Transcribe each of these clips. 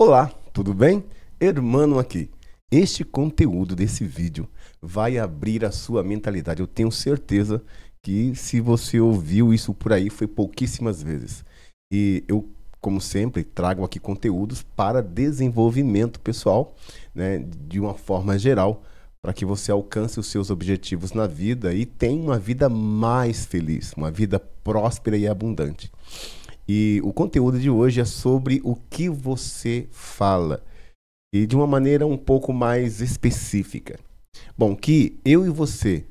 Olá, tudo bem? Hermano aqui. Este conteúdo desse vídeo vai abrir a sua mentalidade. Eu tenho certeza que se você ouviu isso por aí foi pouquíssimas vezes. E eu, como sempre, trago aqui conteúdos para desenvolvimento pessoal, né, de uma forma geral, para que você alcance os seus objetivos na vida e tenha uma vida mais feliz, uma vida próspera e abundante. E o conteúdo de hoje é sobre o que você fala. E de uma maneira um pouco mais específica. Bom, que eu e você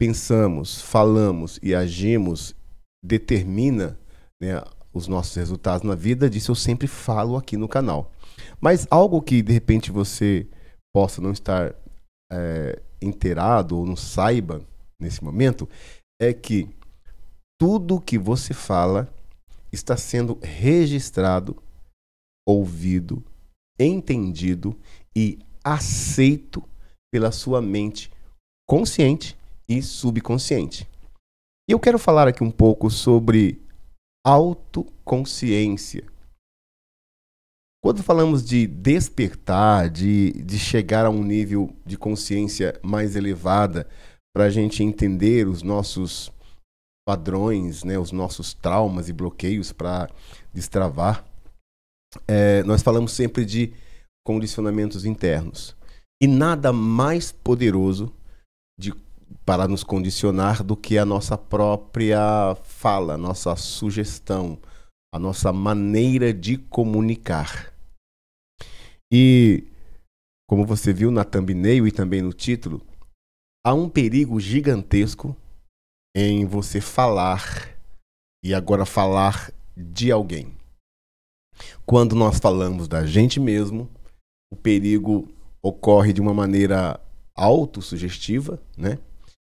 pensamos, falamos e agimos determina né, os nossos resultados na vida, disso eu sempre falo aqui no canal. Mas algo que de repente você possa não estar é, inteirado ou não saiba nesse momento é que tudo que você fala está sendo registrado, ouvido, entendido e aceito pela sua mente consciente e subconsciente. E eu quero falar aqui um pouco sobre autoconsciência. Quando falamos de despertar, de, de chegar a um nível de consciência mais elevada, para a gente entender os nossos padrões, né, os nossos traumas e bloqueios para destravar, é, nós falamos sempre de condicionamentos internos. E nada mais poderoso de, para nos condicionar do que a nossa própria fala, nossa sugestão, a nossa maneira de comunicar. E, como você viu na thumbnail e também no título, há um perigo gigantesco em você falar e agora falar de alguém. Quando nós falamos da gente mesmo, o perigo ocorre de uma maneira autossugestiva, né?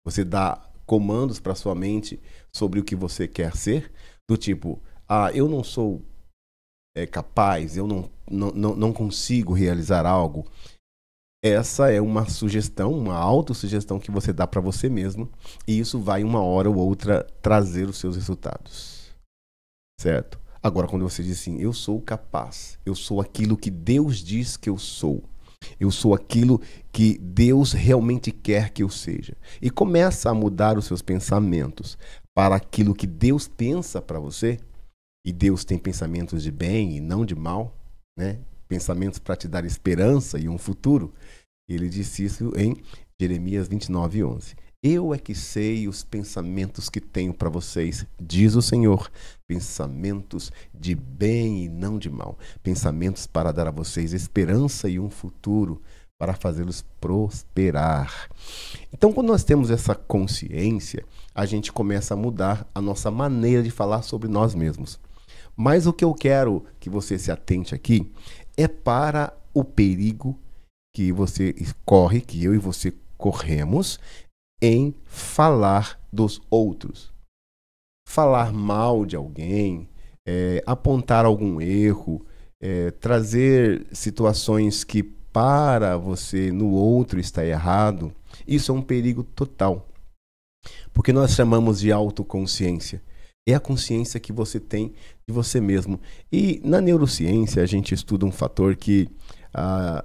Você dá comandos para sua mente sobre o que você quer ser, do tipo, ah, eu não sou é, capaz, eu não, não, não consigo realizar algo, essa é uma sugestão, uma autossugestão que você dá para você mesmo, e isso vai uma hora ou outra trazer os seus resultados. Certo? Agora quando você diz assim, eu sou capaz, eu sou aquilo que Deus diz que eu sou. Eu sou aquilo que Deus realmente quer que eu seja. E começa a mudar os seus pensamentos para aquilo que Deus pensa para você. E Deus tem pensamentos de bem e não de mal, né? pensamentos para te dar esperança e um futuro. Ele disse isso em Jeremias 29, 11. Eu é que sei os pensamentos que tenho para vocês, diz o Senhor, pensamentos de bem e não de mal, pensamentos para dar a vocês esperança e um futuro, para fazê-los prosperar. Então, quando nós temos essa consciência, a gente começa a mudar a nossa maneira de falar sobre nós mesmos. Mas o que eu quero que você se atente aqui é para o perigo que você corre, que eu e você corremos em falar dos outros. Falar mal de alguém, é, apontar algum erro, é, trazer situações que para você no outro está errado, isso é um perigo total. Porque nós chamamos de autoconsciência é a consciência que você tem de você mesmo. E na neurociência a gente estuda um fator que ah,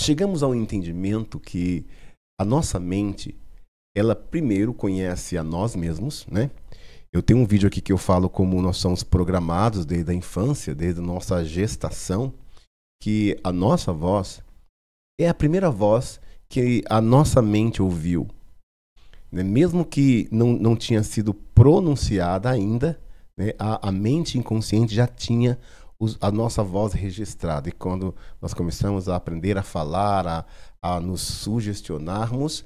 chegamos ao entendimento que a nossa mente, ela primeiro conhece a nós mesmos, né? Eu tenho um vídeo aqui que eu falo como nós somos programados desde a infância, desde a nossa gestação, que a nossa voz é a primeira voz que a nossa mente ouviu. Né? Mesmo que não, não tinha sido pronunciada ainda, né? a, a mente inconsciente já tinha a nossa voz registrada. E quando nós começamos a aprender a falar, a, a nos sugestionarmos,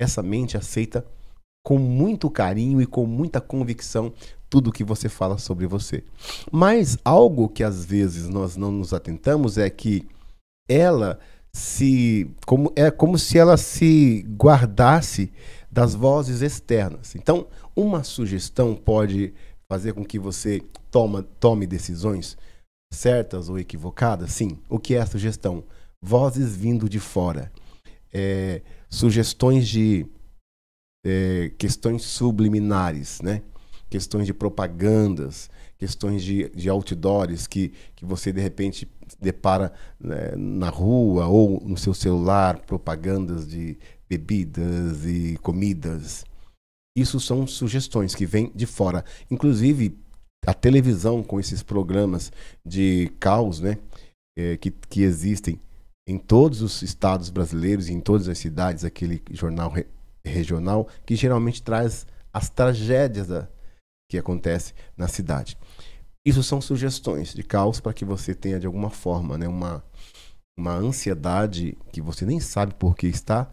essa mente aceita com muito carinho e com muita convicção tudo que você fala sobre você. Mas algo que às vezes nós não nos atentamos é que ela se como é como se ela se guardasse das vozes externas. Então, uma sugestão pode fazer com que você toma, tome decisões certas ou equivocadas? Sim. O que é a sugestão? Vozes vindo de fora. É, sugestões de é, questões subliminares, né? questões de propagandas, questões de, de outdoors que, que você de repente depara né, na rua ou no seu celular, propagandas de bebidas e comidas. Isso são sugestões que vêm de fora. Inclusive, a televisão com esses programas de caos, né? É, que, que existem em todos os estados brasileiros e em todas as cidades, aquele jornal re, regional que geralmente traz as tragédias da, que acontece na cidade. Isso são sugestões de caos para que você tenha de alguma forma, né, uma uma ansiedade que você nem sabe por que está,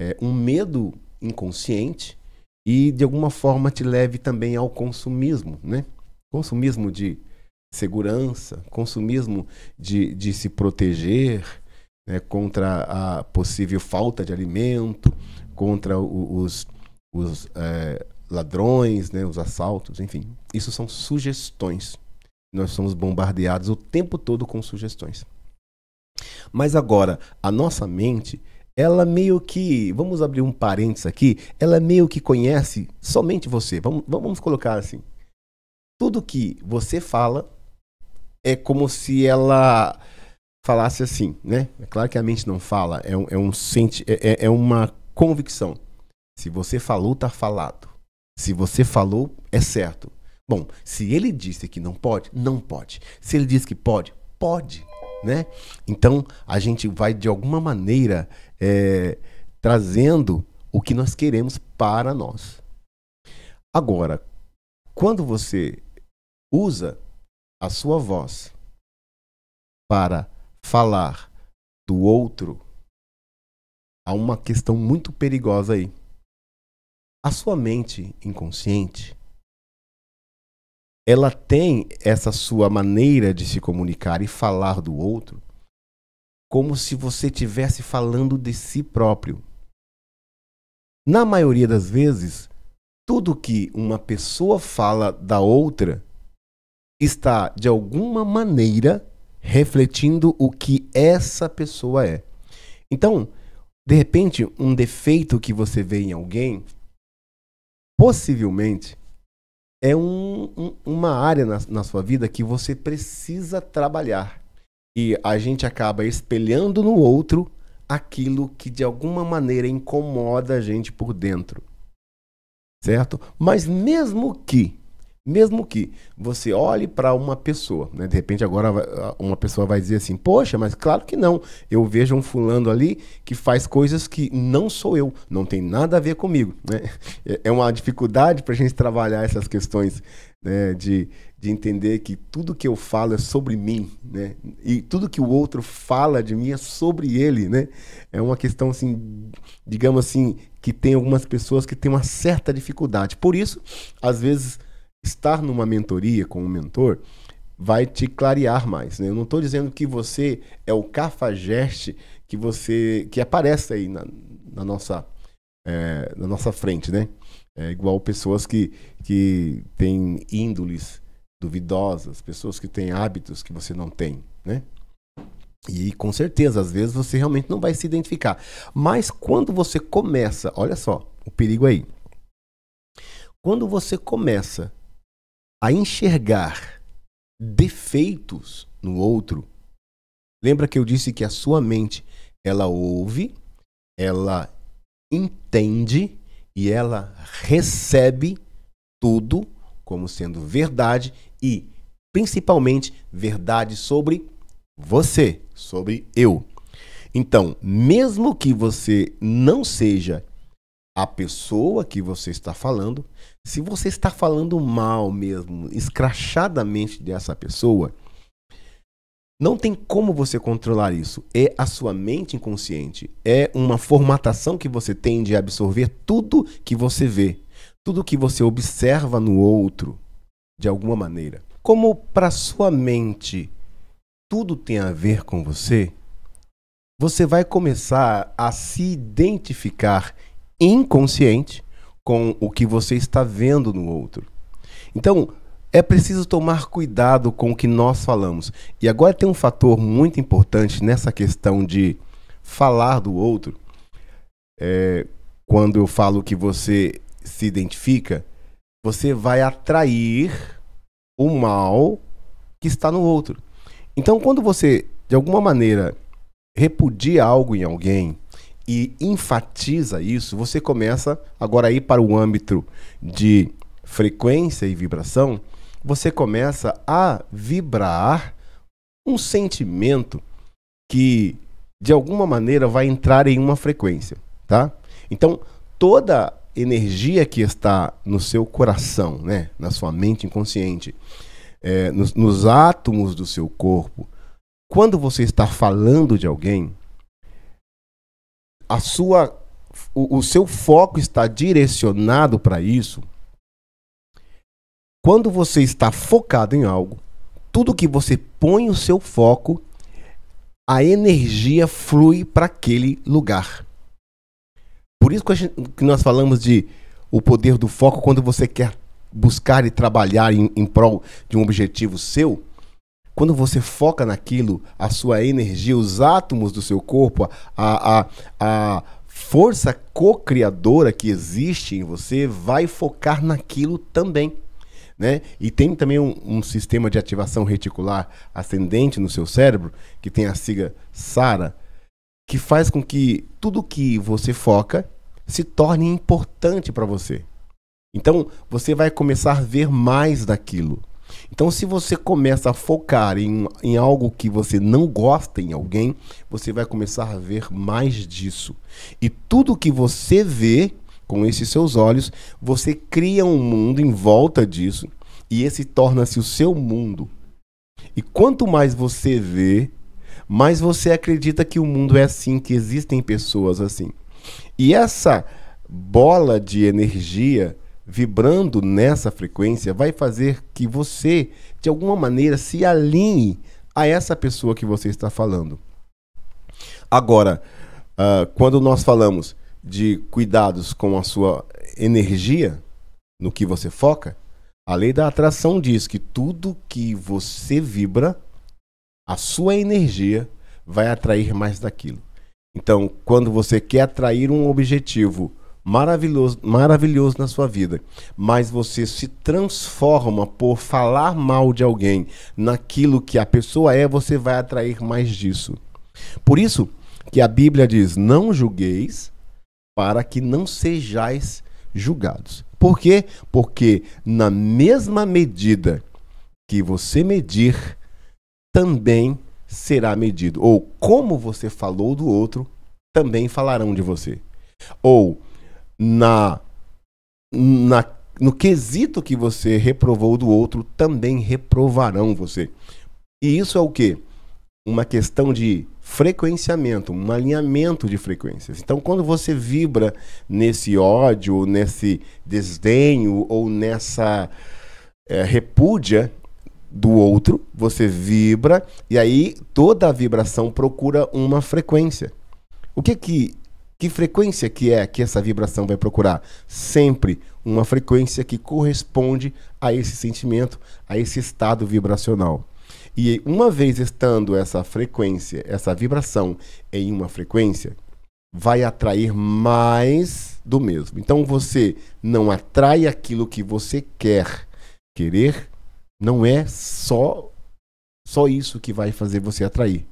é, um medo inconsciente e de alguma forma te leve também ao consumismo, né? Consumismo de segurança, consumismo de, de se proteger né? contra a possível falta de alimento, contra o, os, os é, ladrões, né? os assaltos, enfim. Isso são sugestões. Nós somos bombardeados o tempo todo com sugestões. Mas agora, a nossa mente ela meio que, vamos abrir um parênteses aqui, ela meio que conhece somente você. Vamos, vamos colocar assim. Tudo que você fala é como se ela falasse assim, né? É claro que a mente não fala, é um, é um senti é, é, é uma convicção. Se você falou, tá falado. Se você falou, é certo. Bom, se ele disse que não pode, não pode. Se ele disse que pode, pode, né? Então, a gente vai de alguma maneira é, trazendo o que nós queremos para nós. Agora, quando você usa a sua voz para falar do outro, há uma questão muito perigosa aí. A sua mente inconsciente ela tem essa sua maneira de se comunicar e falar do outro como se você estivesse falando de si próprio. Na maioria das vezes, tudo que uma pessoa fala da outra está, de alguma maneira, refletindo o que essa pessoa é. Então, de repente, um defeito que você vê em alguém, possivelmente, é um, um, uma área na, na sua vida que você precisa trabalhar. E a gente acaba espelhando no outro aquilo que de alguma maneira incomoda a gente por dentro. Certo? Mas mesmo que mesmo que você olhe para uma pessoa, né? de repente agora uma pessoa vai dizer assim: Poxa, mas claro que não. Eu vejo um fulano ali que faz coisas que não sou eu, não tem nada a ver comigo. Né? É, é uma dificuldade para a gente trabalhar essas questões né? de, de entender que tudo que eu falo é sobre mim né? e tudo que o outro fala de mim é sobre ele. Né? É uma questão, assim, digamos assim, que tem algumas pessoas que têm uma certa dificuldade. Por isso, às vezes estar numa mentoria com um mentor vai te clarear mais. Né? Eu não estou dizendo que você é o cafajeste que você que aparece aí na, na nossa é, na nossa frente, né? É igual pessoas que que têm índoles duvidosas, pessoas que têm hábitos que você não tem, né? E com certeza, às vezes você realmente não vai se identificar. Mas quando você começa, olha só, o perigo aí. Quando você começa a enxergar defeitos no outro, lembra que eu disse que a sua mente ela ouve, ela entende e ela recebe tudo como sendo verdade e principalmente verdade sobre você, sobre eu. Então, mesmo que você não seja a pessoa que você está falando. Se você está falando mal mesmo, escrachadamente dessa pessoa, não tem como você controlar isso. É a sua mente inconsciente. É uma formatação que você tem de absorver tudo que você vê, tudo que você observa no outro, de alguma maneira. Como para sua mente tudo tem a ver com você, você vai começar a se identificar inconsciente com o que você está vendo no outro. Então, é preciso tomar cuidado com o que nós falamos. E agora tem um fator muito importante nessa questão de falar do outro. É, quando eu falo que você se identifica, você vai atrair o mal que está no outro. Então, quando você, de alguma maneira, repudia algo em alguém, e enfatiza isso, você começa agora aí ir para o âmbito de frequência e vibração, você começa a vibrar um sentimento que de alguma maneira vai entrar em uma frequência, tá? Então, toda energia que está no seu coração, né, na sua mente inconsciente, é, nos, nos átomos do seu corpo, quando você está falando de alguém, a sua, o, o seu foco está direcionado para isso, quando você está focado em algo, tudo que você põe o seu foco, a energia flui para aquele lugar. Por isso que, gente, que, nós falamos de o poder do foco quando você quer buscar e trabalhar em, em prol de um objetivo seu, quando você foca naquilo, a sua energia, os átomos do seu corpo, a, a, a força co-criadora que existe em você vai focar naquilo também. Né? E tem também um, um, sistema de ativação reticular ascendente no seu cérebro, que tem a sigla SARA, que faz com que tudo que você foca se torne importante para você. Então, você vai começar a ver mais daquilo. Então, se você começa a focar em, em algo que você não gosta em alguém, você vai começar a ver mais disso. E tudo que você vê com esses seus olhos, você cria um mundo em volta disso e esse torna-se o seu mundo. E quanto mais você vê, mais você acredita que o mundo é assim, que existem pessoas assim. E essa bola de energia vibrando nessa frequência vai fazer que você, de alguma maneira, se alinhe a essa pessoa que você está falando. Agora, uh, quando nós falamos de cuidados com a sua energia, no que você foca, a lei da atração diz que tudo que você vibra, a sua energia vai atrair mais daquilo. Então, quando você quer atrair um objetivo maravilhoso, maravilhoso na sua vida, mas você se transforma por falar mal de alguém naquilo que a pessoa é, você vai atrair mais disso. Por isso que a Bíblia diz: não julgueis para que não sejais julgados. Por quê? Porque na mesma medida que você medir, também será medido. Ou como você falou do outro, também falarão de você. Ou na, na no quesito que você reprovou do outro, também reprovarão você. E isso é o quê? Uma questão de frequenciamento, um alinhamento de frequências. Então, quando você vibra nesse ódio, nesse desdenho ou nessa é, repúdia do outro, você vibra e aí toda a vibração procura uma frequência. O que que que frequência que é que essa vibração vai procurar? Sempre uma frequência que corresponde a esse sentimento, a esse estado vibracional. E uma vez estando essa frequência, essa vibração em uma frequência, vai atrair mais do mesmo. Então você não atrai aquilo que você quer. Querer não é só só isso que vai fazer você atrair.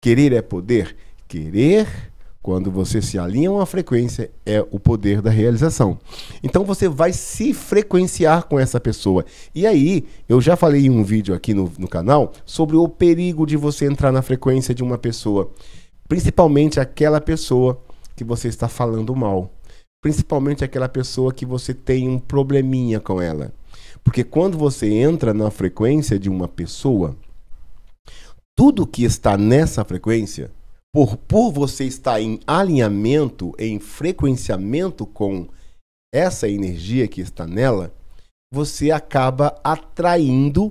Querer é poder. Querer quando você se alinha a uma frequência, é o poder da realização. Então você vai se frequenciar com essa pessoa. E aí, eu já falei em um vídeo aqui no, no canal sobre o perigo de você entrar na frequência de uma pessoa. Principalmente aquela pessoa que você está falando mal. Principalmente aquela pessoa que você tem um probleminha com ela. Porque quando você entra na frequência de uma pessoa, tudo que está nessa frequência por, por você estar em alinhamento, em frequenciamento com essa energia que está nela, você acaba atraindo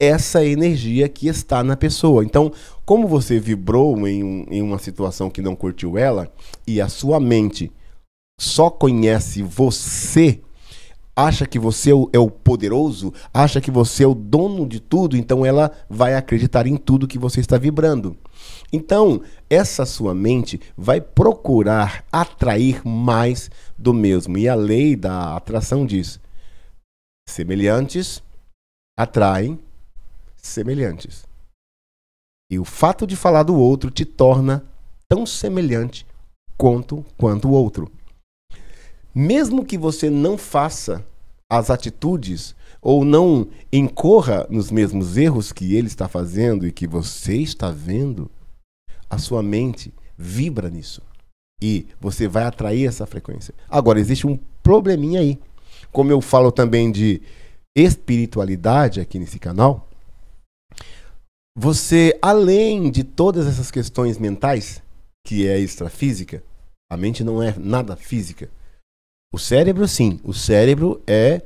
essa energia que está na pessoa. Então, como você vibrou em, em uma situação que não curtiu ela e a sua mente só conhece você, acha que você é, é o poderoso, acha que você é o dono de tudo, então ela vai acreditar em tudo que você está vibrando. Então, essa sua mente vai procurar atrair mais do mesmo. E a lei da atração diz: semelhantes atraem semelhantes. E o fato de falar do outro te torna tão semelhante quanto, quanto o outro. Mesmo que você não faça as atitudes ou não incorra nos mesmos erros que ele está fazendo e que você está vendo, a sua mente vibra nisso. E você vai atrair essa frequência. Agora, existe um probleminha aí. Como eu falo também de espiritualidade aqui nesse canal, você, além de todas essas questões mentais, que é extrafísica, a mente não é nada física. O cérebro, sim. O cérebro é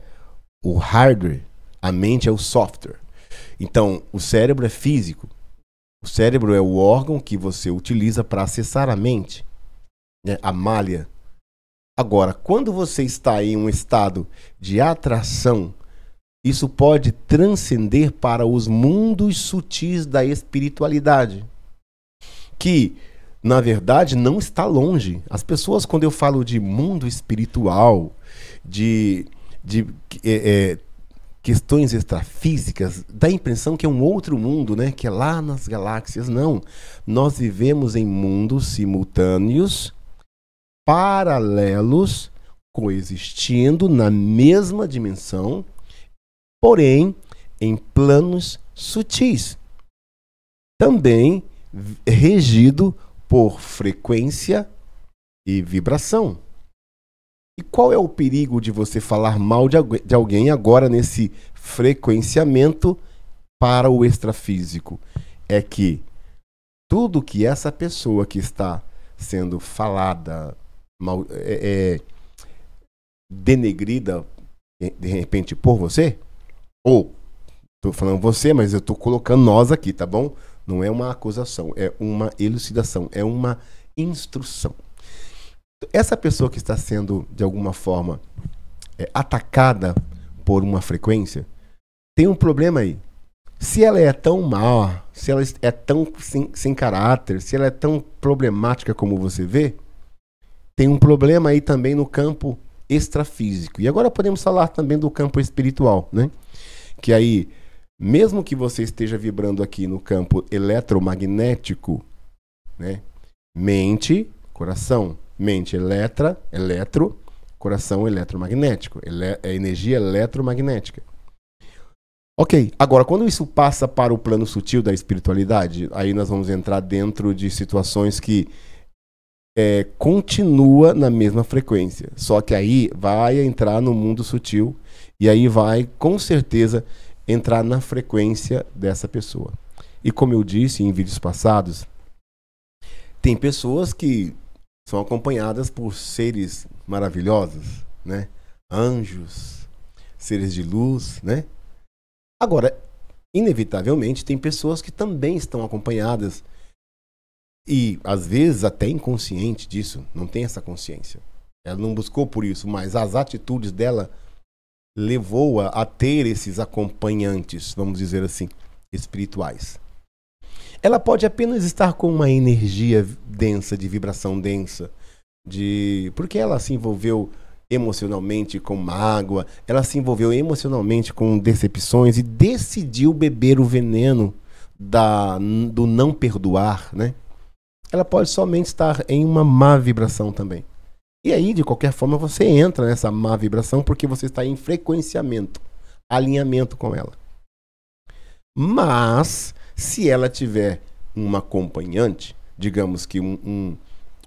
o hardware. A mente é o software. Então, o cérebro é físico. O cérebro é o órgão que você utiliza para acessar a mente, né? a malha. Agora, quando você está em um estado de atração, isso pode transcender para os mundos sutis da espiritualidade, que na verdade não está longe. As pessoas, quando eu falo de mundo espiritual, de, de é, é questões extrafísicas, dá a impressão que é um outro mundo, né? Que é lá nas galáxias. Não. Nós vivemos em mundos simultâneos, paralelos, coexistindo na mesma dimensão, porém em planos sutis. Também regido por frequência e vibração. E qual é o perigo de você falar mal de, alguém agora nesse frequenciamento para o extrafísico? É que tudo que essa pessoa que está sendo falada, mal, é, é, denegrida de repente por você, ou estou falando você, mas eu estou colocando nós aqui, tá bom? Não é uma acusação, é uma elucidação, é uma instrução. Essa pessoa que está sendo, de alguma forma, é, atacada por uma frequência, tem um problema aí. Se ela é tão má, se ela é tão sem, sem caráter, se ela é tão problemática como você vê, tem um problema aí também no campo extrafísico. E agora podemos falar também do campo espiritual, né? Que aí, mesmo que você esteja vibrando aqui no campo eletromagnético, né? Mente, coração, Mente eletra, eletro, coração eletromagnético. Ele é energia eletromagnética. Ok, agora quando isso passa para o plano sutil da espiritualidade, aí nós vamos entrar dentro de situações que é, continua na mesma frequência. Só que aí vai entrar no mundo sutil e aí vai com certeza entrar na frequência dessa pessoa. E como eu disse em vídeos passados, tem pessoas que são acompanhadas por seres maravilhosos, né? Anjos, seres de luz, né? Agora, inevitavelmente, tem pessoas que também estão acompanhadas e às vezes até inconsciente disso, não tem essa consciência. Ela não buscou por isso, mas as atitudes dela levou-a a ter esses acompanhantes, vamos dizer assim, espirituais ela pode apenas estar com uma energia densa, de vibração densa, de porque ela se envolveu emocionalmente com mágoa, ela se envolveu emocionalmente com decepções e decidiu beber o veneno da, do não perdoar, né? Ela pode somente estar em uma má vibração também. E aí, de qualquer forma, você entra nessa má vibração porque você está em frequenciamento, alinhamento com ela. Mas se ela tiver uma acompanhante, digamos que um, um,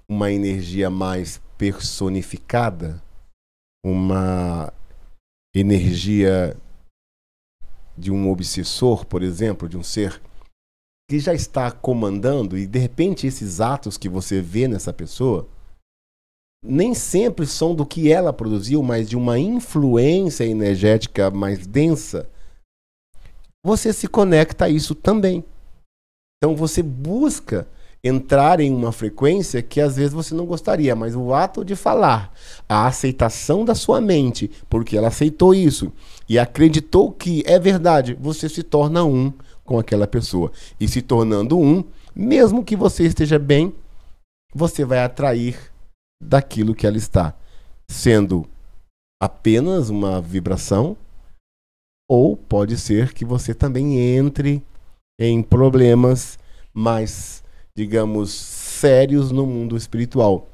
uma energia mais personificada, uma energia de um obsessor, por exemplo, de um ser que já está comandando e de repente esses atos que você vê nessa pessoa nem sempre são do que ela produziu, mas de uma influência energética mais densa você se conecta a isso também. Então você busca entrar em uma frequência que às vezes você não gostaria, mas o ato de falar, a aceitação da sua mente, porque ela aceitou isso e acreditou que é verdade, você se torna um com aquela pessoa. E se tornando um, mesmo que você esteja bem, você vai atrair daquilo que ela está, sendo apenas uma vibração ou pode ser que você também entre em problemas mais, digamos, sérios no mundo espiritual.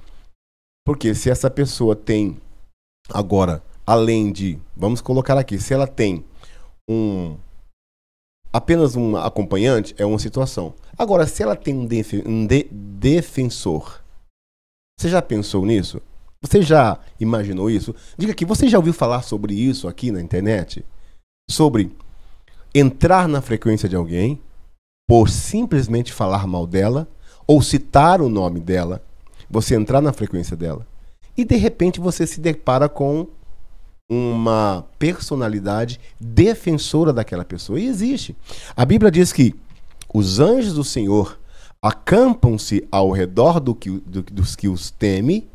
Porque se essa pessoa tem agora, além de, vamos colocar aqui, se ela tem um apenas um acompanhante é uma situação. Agora, se ela tem um, def um de defensor, você já pensou nisso? Você já imaginou isso? Diga aqui, você já ouviu falar sobre isso aqui na internet? sobre entrar na frequência de alguém por simplesmente falar mal dela ou citar o nome dela, você entrar na frequência dela. E de repente você se depara com uma personalidade defensora daquela pessoa. E existe. A Bíblia diz que os anjos do Senhor acampam-se ao redor do que, do, dos que os teme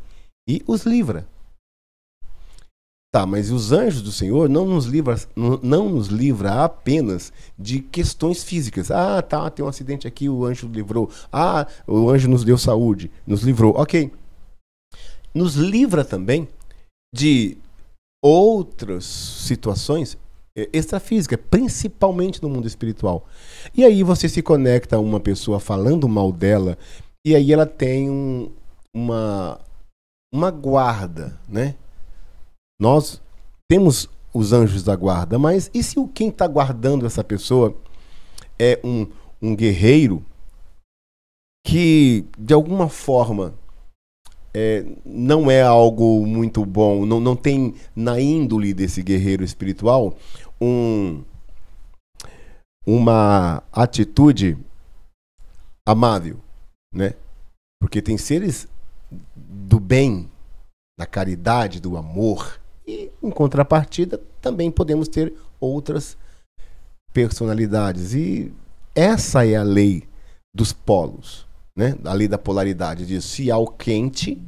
e os livra. Tá, mas os anjos do Senhor não nos livra, não nos livra apenas de questões físicas. Ah, tá, tem um acidente aqui, o anjo livrou. Ah, o anjo nos deu saúde, nos livrou. OK. Nos livra também de outras situações eh, extrafísica, principalmente no mundo espiritual. E aí você se conecta a uma pessoa falando mal dela, e aí ela tem um, uma, uma guarda, né? Nós temos os anjos da guarda, mas e se o quem está guardando essa pessoa é um, um guerreiro que, de alguma forma, é, não é algo muito bom, não, não tem na índole desse guerreiro espiritual um, uma atitude amável, né? Porque tem seres do bem, da caridade, do amor, e, em contrapartida, também podemos ter outras personalidades. E essa é a lei dos polos, né? A lei da polaridade diz: se há o quente,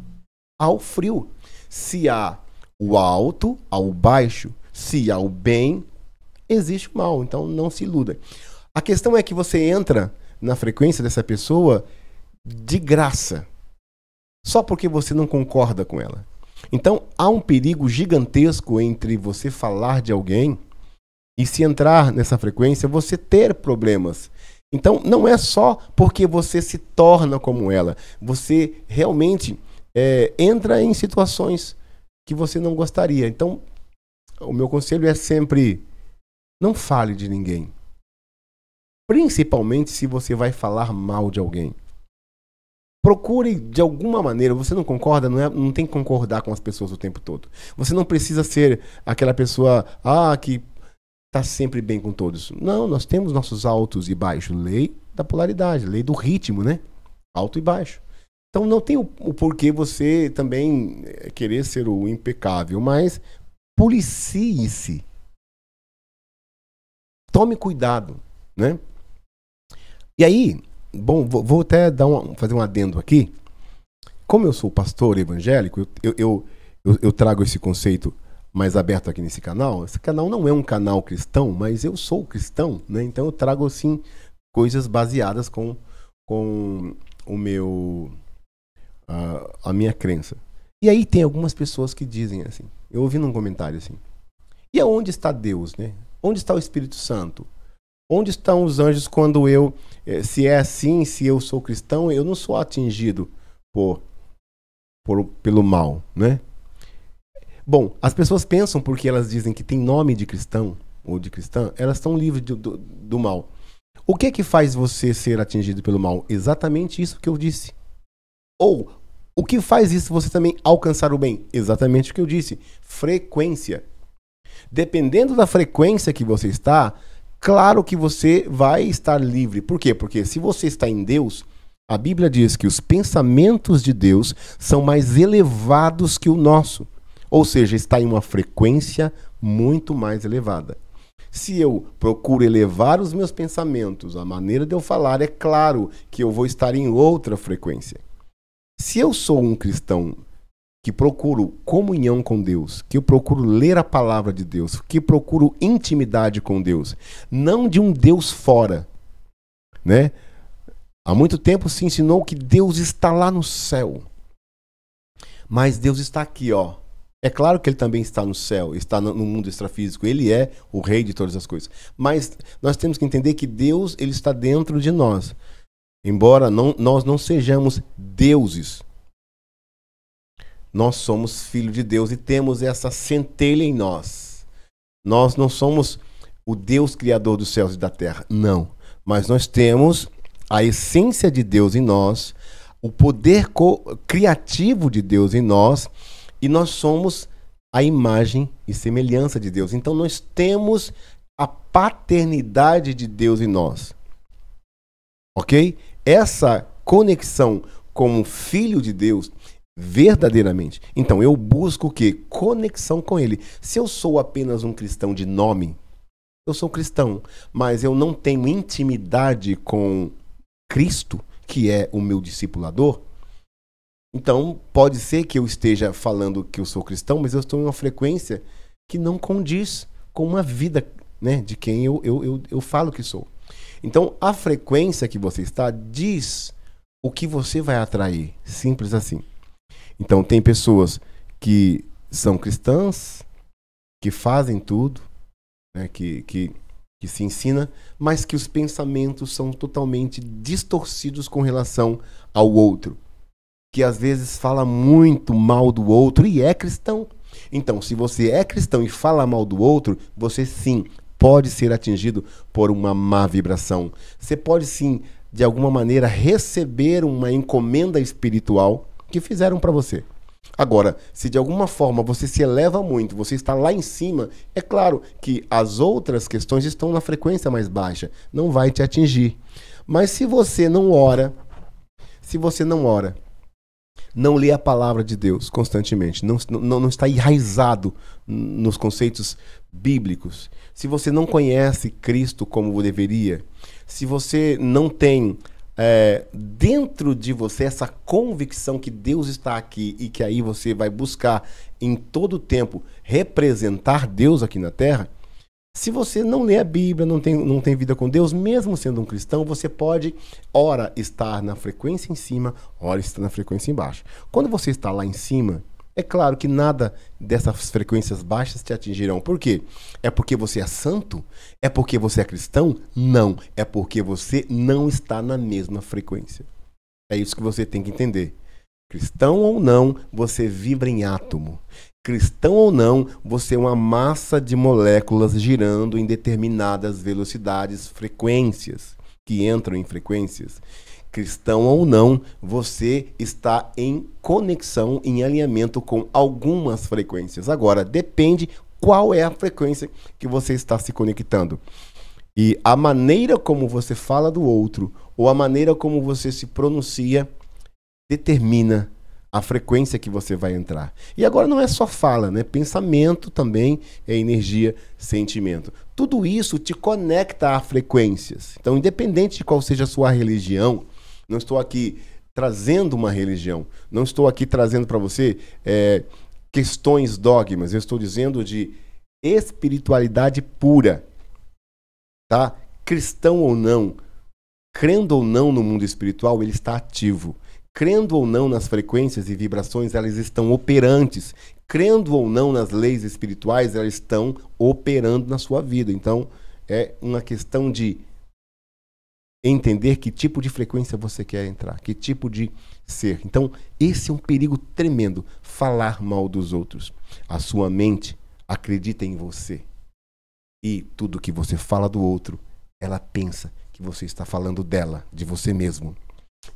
há o frio. Se há o alto, há o baixo. Se há o bem, existe o mal. Então não se iluda. A questão é que você entra na frequência dessa pessoa de graça. Só porque você não concorda com ela. Então há um perigo gigantesco entre você falar de alguém e se entrar nessa frequência, você ter problemas. Então não é só porque você se torna como ela, você realmente é, entra em situações que você não gostaria. Então o meu conselho é sempre não fale de ninguém. Principalmente se você vai falar mal de alguém. Procure de alguma maneira, você não concorda, não, é, não tem que concordar com as pessoas o tempo todo. Você não precisa ser aquela pessoa ah, que está sempre bem com todos. Não, nós temos nossos altos e baixos. Lei da polaridade, lei do ritmo, né? Alto e baixo. Então não tem o, o porquê você também eh, querer ser o impecável, mas policie-se. Tome cuidado, né? E aí, Bom, vou, vou até dar um, fazer um adendo aqui. Como eu sou pastor evangélico, eu, eu, eu, eu trago esse conceito mais aberto aqui nesse canal. Esse canal não é um canal cristão, mas eu sou cristão, né? Então eu trago assim coisas baseadas com, com o meu a, a, minha crença. E aí tem algumas pessoas que dizem assim. Eu ouvi num comentário assim. E aonde está Deus, né? Onde está o Espírito Santo? Onde estão os anjos quando eu, eh, se é assim, se eu sou cristão, eu não sou atingido por, por pelo mal, né? Bom, as pessoas pensam porque elas dizem que tem nome de cristão ou de cristã, elas estão livres do, do, do mal. O que é que faz você ser atingido pelo mal? Exatamente isso que eu disse. Ou o que faz isso você também alcançar o bem? Exatamente o que eu disse. Frequência. Dependendo da frequência que você está, claro que você vai estar livre. Por quê? Porque se você está em Deus, a Bíblia diz que os pensamentos de Deus são mais elevados que o nosso. Ou seja, está em uma frequência muito mais elevada. Se eu procuro elevar os meus pensamentos, a maneira de eu falar, é claro que eu vou estar em outra frequência. Se eu sou um cristão que procuro comunhão com Deus, que eu procuro ler a palavra de Deus, que procuro intimidade com Deus, não de um Deus fora, né? Há muito tempo se ensinou que Deus está lá no céu. Mas Deus está aqui, ó. É claro que ele também está no céu, está no mundo extrafísico, ele é o rei de todas as coisas. Mas nós temos que entender que Deus, ele está dentro de nós. Embora não, nós não sejamos deuses, nós somos filhos de Deus e temos essa centelha em nós. Nós não somos o Deus criador dos céus e da terra, não. Mas nós temos a essência de Deus em nós, o poder criativo de Deus em nós, e nós somos a imagem e semelhança de Deus. Então nós temos a paternidade de Deus em nós. Ok? Essa conexão como filho de Deus verdadeiramente. Então eu busco o quê? Conexão com ele. Se eu sou apenas um cristão de nome, eu sou cristão, mas eu não tenho intimidade com Cristo, que é o meu discipulador, então pode ser que eu esteja falando que eu sou cristão, mas eu estou em uma frequência que não condiz com uma vida né, de quem eu, eu, eu, eu falo que sou. Então a frequência que você está diz o que você vai atrair. Simples assim. Então, tem pessoas que são cristãs, que fazem tudo, né, que, que, que se ensina, mas que os pensamentos são totalmente distorcidos com relação ao outro. Que às vezes fala muito mal do outro e é cristão. Então, se você é cristão e fala mal do outro, você sim pode ser atingido por uma má vibração. Você pode sim, de alguma maneira, receber uma encomenda espiritual que fizeram para você. Agora, se de alguma forma você se eleva muito, você está lá em cima, é claro que as outras questões estão na frequência mais baixa, não vai te atingir. Mas se você não ora, se você não ora, não lê a palavra de Deus constantemente, não, não, não está enraizado nos conceitos bíblicos, se você não conhece Cristo como deveria, se você não tem é, dentro de você essa convicção que Deus está aqui e que aí você vai buscar em todo o tempo representar Deus aqui na Terra, se você não lê a Bíblia, não tem, não tem vida com Deus, mesmo sendo um cristão, você pode, ora, estar na frequência em cima, ora, estar na frequência embaixo. Quando você está lá em cima, é claro que nada dessas frequências baixas te atingirão. Por quê? É porque você é santo? É porque você é cristão? Não. É porque você não está na mesma frequência. É isso que você tem que entender. Cristão ou não, você vibra em átomo. Cristão ou não, você é uma massa de moléculas girando em determinadas velocidades, frequências, que entram em frequências cristão ou não, você está em conexão, em alinhamento com algumas frequências. Agora, depende qual é a frequência que você está se conectando. E a maneira como você fala do outro, ou a maneira como você se pronuncia, determina a frequência que você vai entrar. E agora não é só fala, né? Pensamento também é energia, sentimento. Tudo isso te conecta a frequências. Então, independente de qual seja a sua religião, não estou aqui trazendo uma religião. Não estou aqui trazendo para você é, questões dogmas. Eu estou dizendo de espiritualidade pura. Tá? Cristão ou não, crendo ou não no mundo espiritual, ele está ativo. Crendo ou não nas frequências e vibrações, elas estão operantes. Crendo ou não nas leis espirituais, elas estão operando na sua vida. Então, é uma questão de entender que tipo de frequência você quer entrar, que tipo de ser. Então, esse é um perigo tremendo, falar mal dos outros. A sua mente acredita em você. E tudo que você fala do outro, ela pensa que você está falando dela, de você mesmo.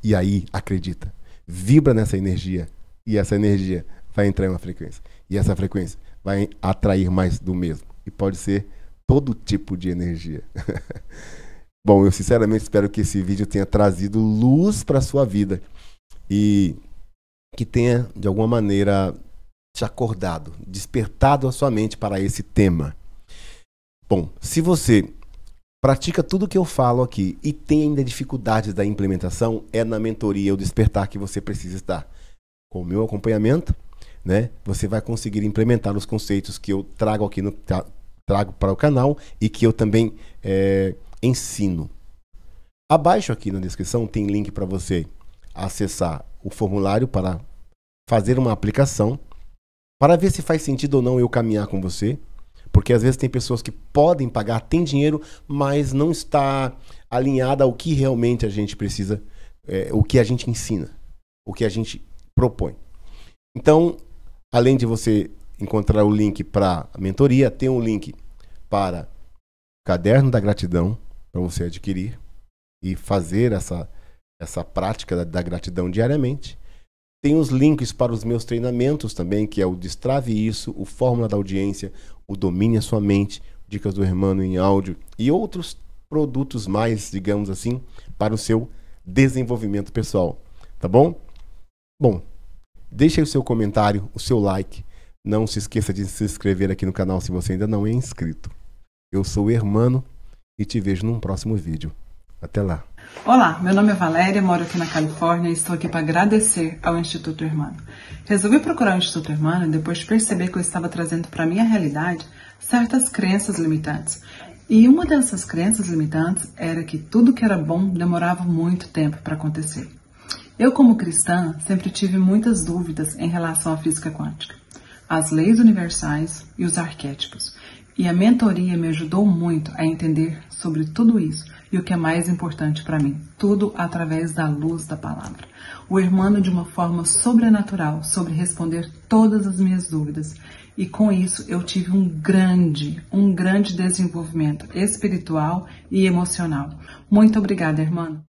E aí, acredita. Vibra nessa energia e essa energia vai entrar em uma frequência. E essa frequência vai atrair mais do mesmo. E pode ser todo tipo de energia. Bom, eu sinceramente espero que esse vídeo tenha trazido luz para sua vida e que tenha de alguma maneira te acordado, despertado a sua mente para esse tema. Bom, se você pratica tudo que eu falo aqui e tem ainda dificuldades da implementação, é na mentoria o despertar que você precisa estar. Com o meu acompanhamento, né, você vai conseguir implementar os conceitos que eu trago aqui no trago para o canal e que eu também é, ensino. Abaixo aqui na descrição tem link para você acessar o formulário para fazer uma aplicação para ver se faz sentido ou não eu caminhar com você, porque às vezes tem pessoas que podem pagar, tem dinheiro, mas não está alinhada ao que realmente a gente precisa, é, o que a gente ensina, o que a gente propõe. Então, além de você encontrar o link para a mentoria, tem um link para Caderno da Gratidão, para você adquirir e fazer essa, essa prática da, da, gratidão diariamente. Tem os links para os meus treinamentos também, que é o Destrave Isso, o Fórmula da Audiência, o Domine a Sua Mente, Dicas do Hermano em áudio e outros produtos mais, digamos assim, para o seu desenvolvimento pessoal. Tá bom? Bom, deixe aí o seu comentário, o seu like. Não se esqueça de se inscrever aqui no canal se você ainda não é inscrito. Eu sou o Hermano e te vejo num próximo vídeo. Até lá! Olá, meu nome é Valéria, moro aqui na Califórnia e estou aqui para agradecer ao Instituto Hermano. Resolvi procurar o Instituto Hermano depois de perceber que eu estava trazendo para minha realidade certas crenças limitantes. E uma dessas crenças limitantes era que tudo que era bom demorava muito tempo para acontecer. Eu, como cristã, sempre tive muitas dúvidas em relação à física quântica, as leis universais e os arquétipos. E a mentoria me ajudou muito a entender sobre tudo isso e o que é mais importante para mim, tudo através da luz da palavra. O irmão de uma forma sobrenatural sobre responder todas as minhas dúvidas. E com isso eu tive um grande, um grande desenvolvimento espiritual e emocional. Muito obrigada, irmã.